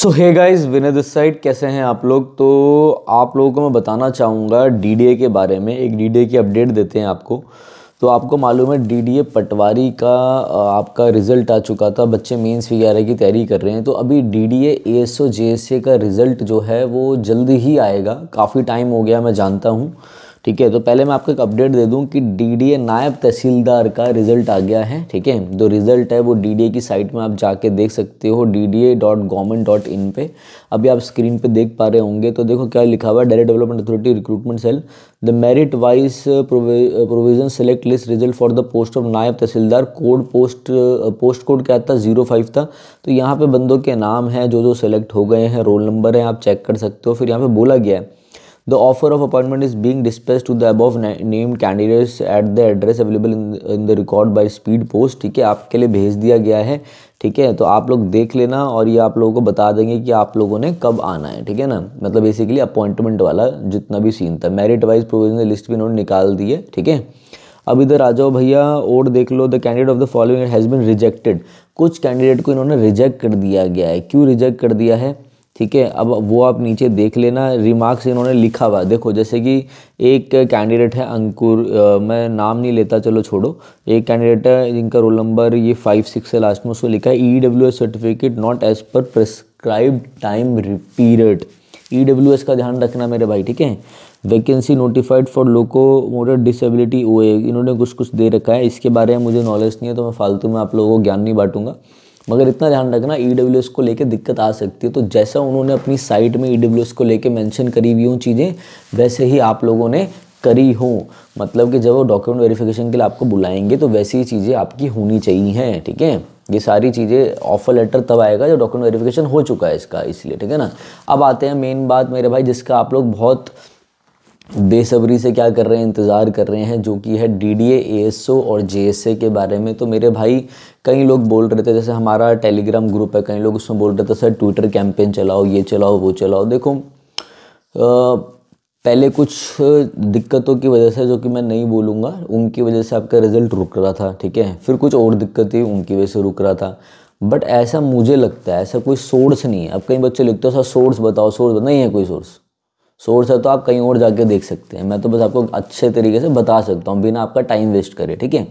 so hey guys Vinay this side कैसे हैं आप लोग तो आप लोगों को मैं बताना चाहूँगा डीडीए के बारे में एक डीडीए की अपडेट देते हैं आपको तो आपको मालूम है डीडीए पटवारी का आपका रिज़ल्ट आ चुका था बच्चे मेंस वगैरह की तैयारी कर रहे हैं तो अभी डीडीए एस ए का रिज़ल्ट जो है वो जल्द ही आएगा काफ़ी टाइम हो गया मैं जानता हूँ ठीक है तो पहले मैं आपको एक अपडेट दे दूं कि डीडीए नायब तहसीलदार का रिजल्ट आ गया है ठीक है जो रिजल्ट है वो डीडीए की साइट में आप जाके देख सकते हो इन पे अभी आप स्क्रीन पे देख पा रहे होंगे तो देखो क्या लिखा हुआ है direct development authority recruitment cell the merit wise provision select list result for the post of Naib Tehsildar code post post code क्या था जीरो फाइव था तो यहाँ पे बंदों के नाम हैं जो जो सेलेक्ट हो गए हैं रोल नंबर है आप चेक कर सकते हो फिर यहाँ पे बोला गया है The offer of appointment is being dispatched to the above named candidates at the address available in, in the record by speed post ठीक है आपके लिए भेज दिया गया है ठीक है तो आप लोग देख लेना और ये आप लोगों को बता देंगे कि आप लोगों ने कब आना है ठीक है ना मतलब बेसिकली अपॉइंटमेंट वाला जितना भी सीन था मेरिट वाइज प्रोविजनल लिस्ट भी इन्होंने निकाल दी है ठीक है अब इधर आ जाओ भैया और देख लो the candidate of the following has been rejected कुछ कैंडिडेट को इन्होंने रिजेक्ट कर दिया गया है क्यों रिजेक्ट कर दिया है ठीक है अब वो आप नीचे देख लेना रिमार्क्स इन्होंने लिखा हुआ देखो जैसे कि एक कैंडिडेट है अंकुर आ, मैं नाम नहीं लेता चलो छोड़ो एक कैंडिडेट है जिनका रोल नंबर ये फाइव सिक्स है लास्ट में उसको लिखा है E W S certificate not as per prescribe time period E W S का ध्यान रखना मेरे भाई ठीक है वैकेंसी नोटिफाइड फॉर लोको मोटर डिसेबिलिटी ओ इन्होंने कुछ कुछ दे रखा है इसके बारे में मुझे नॉलेज नहीं है तो मैं फालतू में आप लोगों को ज्ञान नहीं बांटूंगा मगर इतना ध्यान रखना ई e को लेकर दिक्कत आ सकती है तो जैसा उन्होंने अपनी साइट में ई e को लेकर मैंशन करी हुई हूँ चीज़ें वैसे ही आप लोगों ने करी हो मतलब कि जब वो डॉक्यूमेंट वेरिफिकेशन के लिए आपको बुलाएंगे तो वैसी ही चीज़ें आपकी होनी चाहिए हैं ठीक है ये सारी चीज़ें ऑफर लेटर तब आएगा जब डॉक्यूमेंट वेरिफिकेशन हो चुका है इसका इसलिए ठीक है ना अब आते हैं मेन बात मेरे भाई जिसका आप लोग बहुत बेसब्री से क्या कर रहे हैं इंतज़ार कर रहे हैं जो कि है डी डी ए और जे के बारे में तो मेरे भाई कई लोग बोल रहे थे जैसे हमारा टेलीग्राम ग्रुप है कई लोग उसमें बोल रहे थे सर ट्विटर कैंपेन चलाओ ये चलाओ वो चलाओ देखो आ, पहले कुछ दिक्कतों की वजह से जो कि मैं नहीं बोलूँगा उनकी वजह से आपका रिज़ल्ट रुक रहा था ठीक है फिर कुछ और दिक्कतें उनकी वजह से रुक रहा था बट ऐसा मुझे लगता है ऐसा कोई सोर्स नहीं है अब कई बच्चे लिखते हो सर सोर्स बताओ सोर्स नहीं है कोई सोर्स सोर्स है तो आप कहीं और जाके देख सकते हैं मैं तो बस आपको अच्छे तरीके से बता सकता हूँ बिना आपका टाइम वेस्ट करे ठीक है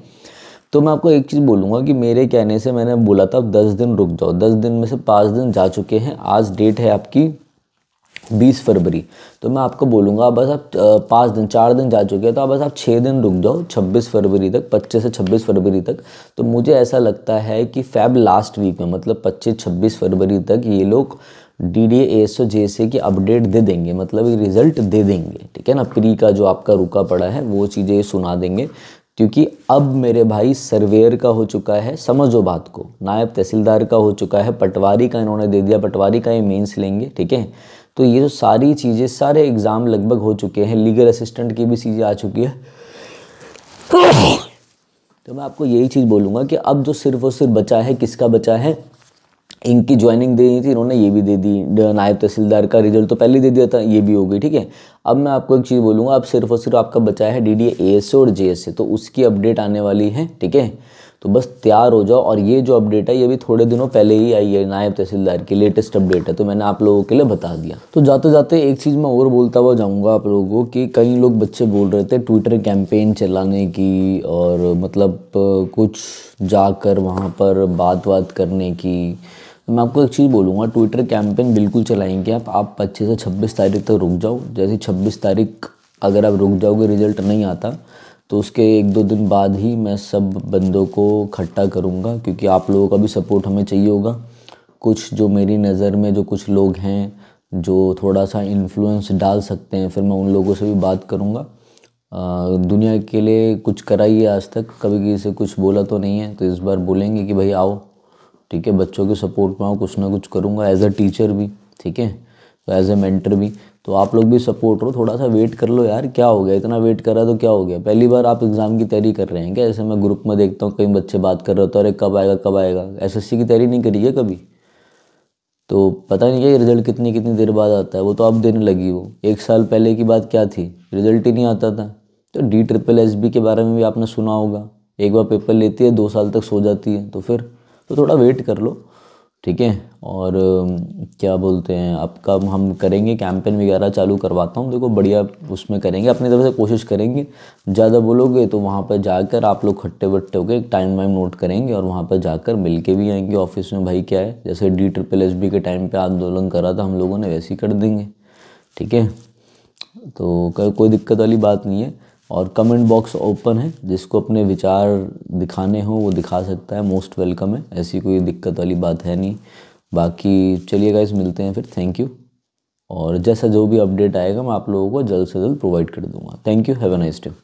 तो मैं आपको एक चीज़ बोलूँगा कि मेरे कहने से मैंने बोला था दस दिन रुक जाओ दस दिन में से पाँच दिन जा चुके हैं आज डेट है आपकी बीस फरवरी तो मैं आपको बोलूँगा बस आप पाँच दिन चार दिन जा चुके हैं तो आप बस आप छः दिन रुक जाओ छब्बीस फरवरी तक पच्चीस से छब्बीस फरवरी तक तो मुझे ऐसा लगता है कि फैब लास्ट वीक में मतलब पच्चीस छब्बीस फरवरी तक ये लोग D D A S O J से की अपडेट दे देंगे मतलब रिजल्ट दे देंगे ठीक है ना प्री का जो आपका रुका पड़ा है वो चीज़ें सुना देंगे क्योंकि अब मेरे भाई सर्वेयर का हो चुका है समझो बात को नायब तहसीलदार का हो चुका है पटवारी का इन्होंने दे दिया पटवारी का ये मेंस लेंगे ठीक है तो ये जो सारी चीज़ें सारे एग्ज़ाम लगभग हो चुके हैं लीगल असिस्टेंट की भी चीज़ें आ चुकी है तो मैं आपको यही चीज़ बोलूँगा कि अब जो सिर्फ और सिर्फ बचा है किसका बचा है इनकी ज्वाइनिंग दे दी थी इन्होंने ये भी दे दी नायब तहसीलदार का रिजल्ट तो पहले ही दे दिया था ये भी हो गई ठीक है अब मैं आपको एक चीज़ बोलूँगा अब सिर्फ और सिर्फ आपका बचा है डी डी ए एस और जे एस तो उसकी अपडेट आने वाली है ठीक है तो बस तैयार हो जाओ और ये जो अपडेट है ये भी थोड़े दिनों पहले ही आई है नायब तहसीलदार की लेटेस्ट अपडेट है तो मैंने आप लोगों के लिए बता दिया तो जाते जाते एक चीज़ मैं और बोलता हुआ जाऊँगा आप लोगों को कि कई लोग बच्चे बोल रहे थे ट्विटर कैंपेन चलाने की और मतलब कुछ जाकर वहाँ पर बात बात करने की तो मैं आपको एक चीज़ बोलूँगा ट्विटर कैंपेन बिल्कुल चलाएंगे आप आप पच्चीस से छब्बीस तारीख तक रुक जाओ जैसे छब्बीस तारीख अगर आप रुक जाओगे रिजल्ट नहीं आता तो उसके एक दो दिन बाद ही मैं सब बंदों को इकट्ठा करूँगा क्योंकि आप लोगों का भी सपोर्ट हमें चाहिए होगा कुछ जो मेरी नज़र में जो कुछ लोग हैं जो थोड़ा सा इन्फ्लुएंस डाल सकते हैं फिर मैं उन लोगों से भी बात करूँगा दुनिया के लिए कुछ कराइए आज तक कभी किसी से कुछ बोला तो नहीं है तो इस बार बोलेंगे कि भाई आओ ठीक है बच्चों के सपोर्ट में कुछ ना कुछ करूँगा एज अ टीचर भी ठीक है तो एज ए मेंटर भी तो आप लोग भी सपोर्ट रहो थोड़ा सा वेट कर लो यार क्या हो गया इतना वेट करा तो क्या हो गया पहली बार आप एग्ज़ाम की तैयारी कर रहे हैं क्या ऐसे मैं ग्रुप में देखता हूँ कई बच्चे बात कर रहे होते अरे कब आएगा कब आएगा एसएससी की तैयारी नहीं करी है कभी तो पता नहीं क्या रिजल्ट कितनी कितनी देर बाद आता है वो तो आप देने लगी वो एक साल पहले की बात क्या थी रिजल्ट ही नहीं आता था तो डी ट्रिपल एस के बारे में भी आपने सुना होगा एक बार पेपर लेती है दो साल तक सो जाती है तो फिर तो थोड़ा वेट कर लो ठीक है और क्या बोलते हैं आपका हम करेंगे कैंपेन वगैरह चालू करवाता हूँ देखो बढ़िया उसमें करेंगे अपनी तरफ से कोशिश करेंगे ज़्यादा बोलोगे तो वहाँ पर जाकर आप लोग खट्टे बट्टे होकर एक टाइम वाइम नोट करेंगे और वहाँ पर जाकर मिल के भी आएंगे ऑफिस में भाई क्या है जैसे डी ट्रिपल एस बी के टाइम पर आंदोलन करा था हम लोगों ने वैसे ही कर देंगे ठीक है तो कोई दिक्कत वाली बात नहीं है और कमेंट बॉक्स ओपन है जिसको अपने विचार दिखाने हो वो दिखा सकता है मोस्ट वेलकम है ऐसी कोई दिक्कत वाली बात है नहीं बाकी चलिए गाइस मिलते हैं फिर थैंक यू और जैसा जो भी अपडेट आएगा मैं आप लोगों को जल्द से जल्द प्रोवाइड कर दूंगा thank you have a nice day